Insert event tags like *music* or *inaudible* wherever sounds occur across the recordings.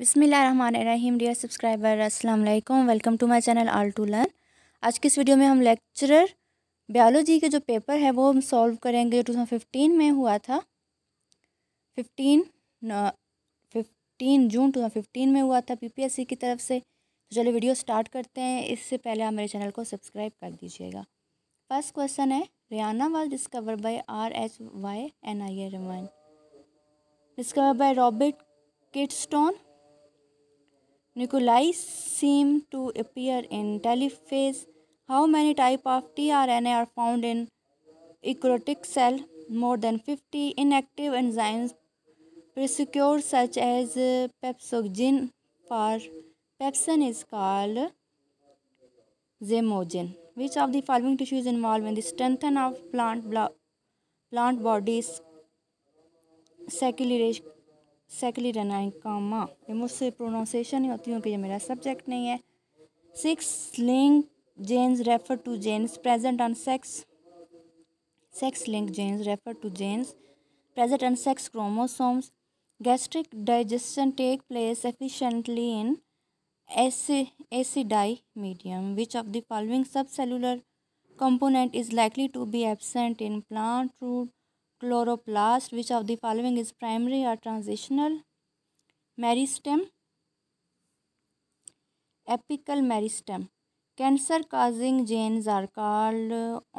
बिसमीम dear subscriber अस्सलाम वालेकुम welcome to my channel all to learn आज की इस वीडियो में हम लेक्चरर बायोलॉजी के जो पेपर है वो हम सॉल्व करेंगे जो फिफ्टीन में हुआ था fifteen fifteen June to fifteen में हुआ था पीपीएससी की तरफ से तो चलिए वीडियो स्टार्ट करते हैं इससे पहले आप मेरे चैनल को सब्सक्राइब कर दीजिएगा फर्स्ट क्वेश्चन है Rhynia was discover by R H Y N I A one discover by Robert Kidston Nuclei seem to appear in telophase. How many type of tRNA are found in eukaryotic cell? More than 50 inactive enzymes precursors such as uh, pepsogen for pepsin is called zemogen. Which of the following tissue is involved in the strengthening of plant plant bodies? Sacculation सेकली रहना है कामा ये मुझसे pronunciation ही होती हूँ कि ये मेरा सब्जेक्ट नहीं है sex linked genes refer to genes present on sex sex linked genes refer to genes present on sex chromosomes gastric digestion take place efficiently in acidic medium which of the following subcellular component is likely to be absent in plant root chloroplast which of the following is primary or transitional meristem apical meristem cancer causing genes are called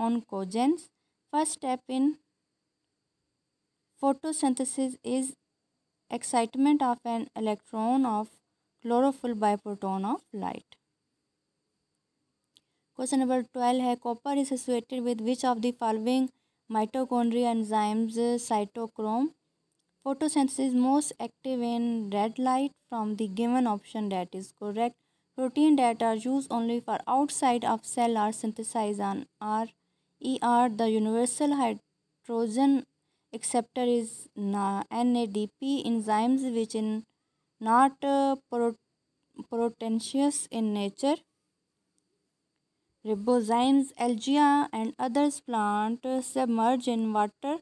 oncogenes first step in photosynthesis is excitement of an electron of chlorophyll by proton of light question number twelve है copper is associated with which of the following mitochondria enzymes uh, cytochrome photosynthesis is most active in red light from the given option that is correct protein that are used only for outside of cell are synthesized on RER. the universal hydrogen acceptor is nadp enzymes which in not uh, pro- in nature Ribozymes, algae and other plants submerge in water,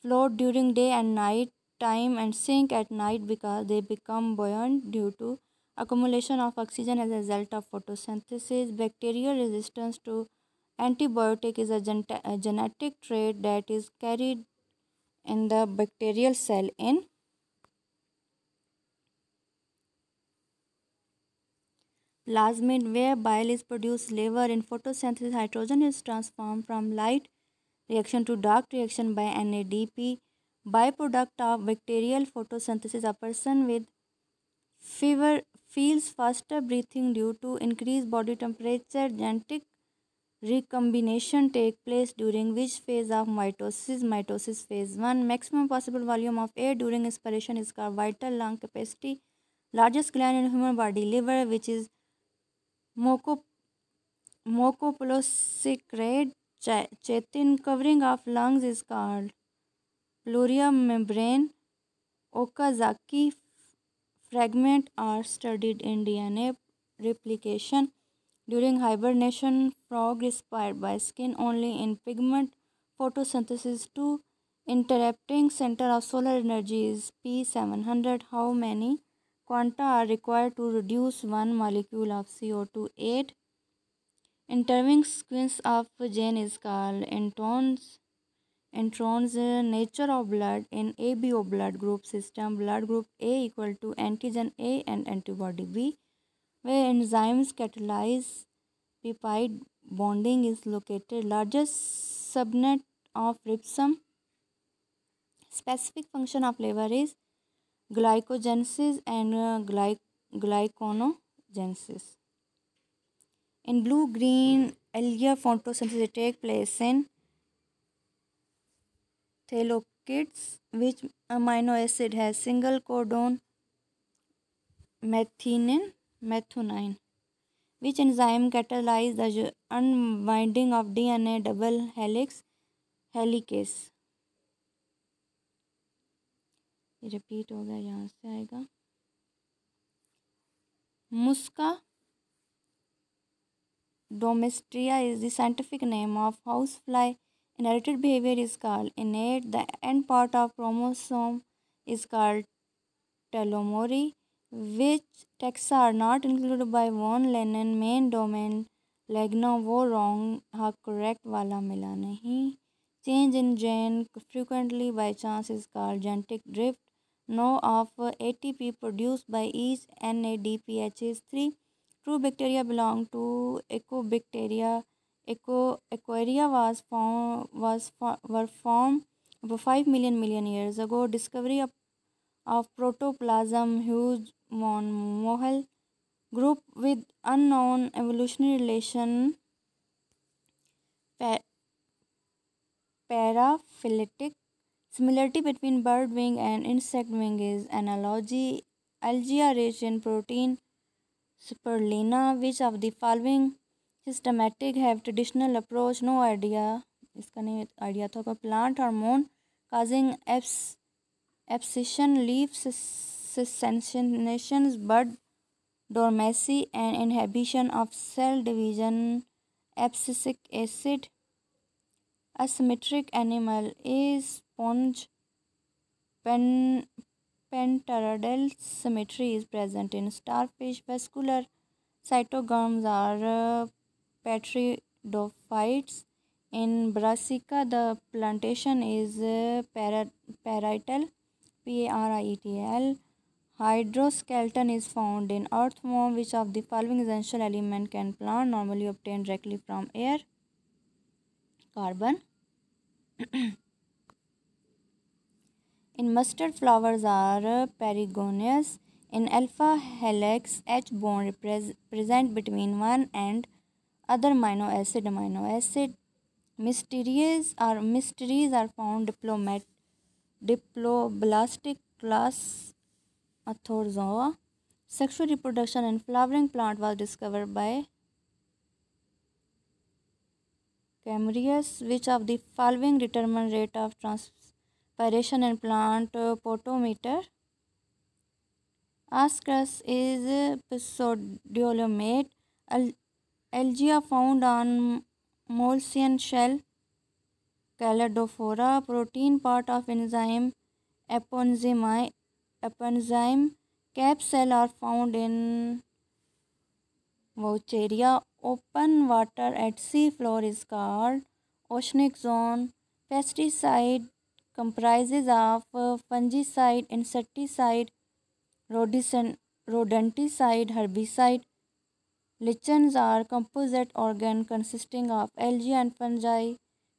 float during day and night time and sink at night because they become buoyant due to accumulation of oxygen as a result of photosynthesis. Bacterial resistance to antibiotic is a, gen a genetic trait that is carried in the bacterial cell in plasmid where bile is produced liver in photosynthesis hydrogen is transformed from light reaction to dark reaction by NADP byproduct of bacterial photosynthesis a person with fever feels faster breathing due to increased body temperature genetic recombination take place during which phase of mitosis mitosis phase 1 maximum possible volume of air during inspiration is called vital lung capacity largest gland in human body liver which is muco mucopolysaccharide chitin covering of lungs is called pleura membrane Okazaki fragment are studied in D N A replication during hibernation frog respire by skin only in pigment photosynthesis to interrupting center of solar energy is P seven hundred how many quanta are required to reduce one molecule of CO2 8 intervening sequence of gene is called introns introns nature of blood in ABO blood group system blood group A equal to antigen A and antibody B where enzymes catalyze peptide bonding is located largest subnet of ribosome specific function of liver is glycogenesis and uh, gly glyconogenesis. In blue-green algae, photosynthesis takes place in thallocates, which amino acid has single codon methinin, methionine, which enzyme catalyzes the unwinding of DNA double helix helicase. ये repeat हो गया यहाँ से आएगा Musca domestica is the scientific name of house fly inherited behaviour is call innate the end part of chromosome is call telomere which taxa are not include by von lane main domain लेगना वो wrong हा correct वाला मिला नहीं change in gene frequently by chance is call genetic drift know of ATP produced by each NADPH is 3. True bacteria belong to Ecobacteria. Eco, was formed was for, were formed about 5 million million years ago. Discovery of, of protoplasm huge von Mohel group with unknown evolutionary relation paraphyletic Similarity between bird wing and insect wing is analogy. Algae Algiaration protein superlina. Which of the following systematic have traditional approach? No idea. This idea of plant hormone causing abscission, leaf sensation, bud dormancy, and inhibition of cell division. Abscisic acid. Asymmetric animal is sponge pen, symmetry is present in starfish. Vascular cytogams are uh, In Brassica, the plantation is uh, parietal, P-A-R-I-E-T-A-L. Hydroskeleton is found in earthworm. Which of the following essential element can plant normally obtained directly from air? Carbon. *clears throat* In mustard flowers are perigonous. In alpha helix, H bond present between one and other amino acid. Amino acid mysteries are mysteries are found diplomat diploblastic class Athorzoa. Sexual reproduction in flowering plant was discovered by Cambrius. Which of the following determine rate of trans aeration and plant potometer ascaris is pseudolomate algae are found on molluscan shell caldophora protein part of enzyme aponzyme aponzyme cap cell are found in voucheria open water at sea floor is called oceanic zone pesticide comprises of uh, fungicide, insecticide, rodenticide, herbicide. Lichens are composite organ consisting of algae and fungi.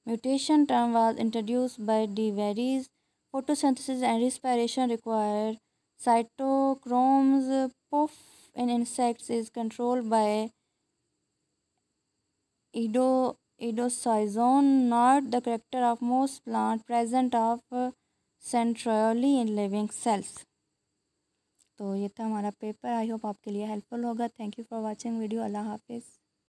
Mutation term was introduced by De Vries. Photosynthesis and respiration require cytochromes. Puff in insects is controlled by Ido. इडोसाइजोन not the character of most plant present of centrally in living cells तो ये था हमारा paper I hope आपके लिए helpful होगा thank you for watching video अल्लाह हाफिज़